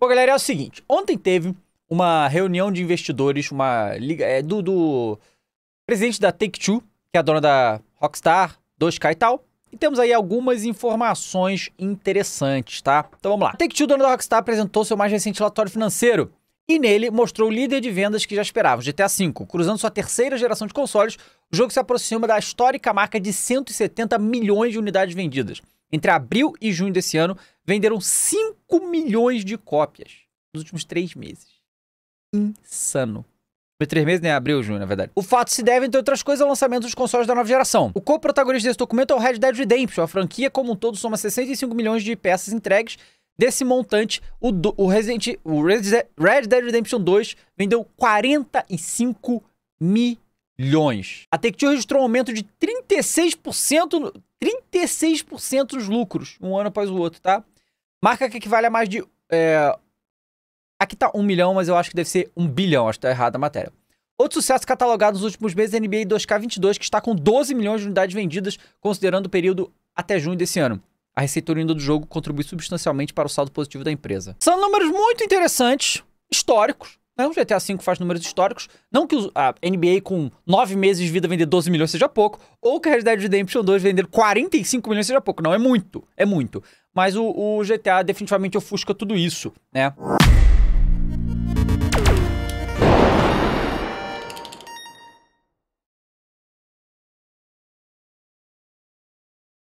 Bom, galera, é o seguinte. Ontem teve uma reunião de investidores, uma liga é, do, do presidente da Take-Two, que é a dona da Rockstar, 2K e tal. E temos aí algumas informações interessantes, tá? Então vamos lá. Take-Two, dona da Rockstar, apresentou seu mais recente relatório financeiro, e nele mostrou o líder de vendas que já esperávamos, GTA V. Cruzando sua terceira geração de consoles, o jogo se aproxima da histórica marca de 170 milhões de unidades vendidas. Entre abril e junho desse ano, venderam 5 milhões de cópias nos últimos três meses. Insano. Foi três meses, né? Abril, junho, na verdade. O fato se deve, entre outras coisas, ao lançamento dos consoles da nova geração. O co-protagonista desse documento é o Red Dead Redemption. A franquia como um todo soma 65 milhões de peças entregues Desse montante, o, do, o, Resident, o Red Dead Redemption 2 vendeu 45 milhões. A Take-Two registrou um aumento de 36%, 36% nos lucros, um ano após o outro, tá? Marca que equivale a mais de... É... Aqui tá 1 milhão, mas eu acho que deve ser 1 bilhão, acho que tá errada a matéria. Outro sucesso catalogado nos últimos meses é NBA 2K22, que está com 12 milhões de unidades vendidas, considerando o período até junho desse ano a receita oriunda do jogo contribui substancialmente para o saldo positivo da empresa. São números muito interessantes, históricos. Né? O GTA V faz números históricos. Não que a NBA com 9 meses de vida vender 12 milhões seja pouco, ou que a Red Dead Redemption 2 vender 45 milhões seja pouco. Não, é muito, é muito. Mas o, o GTA definitivamente ofusca tudo isso, né?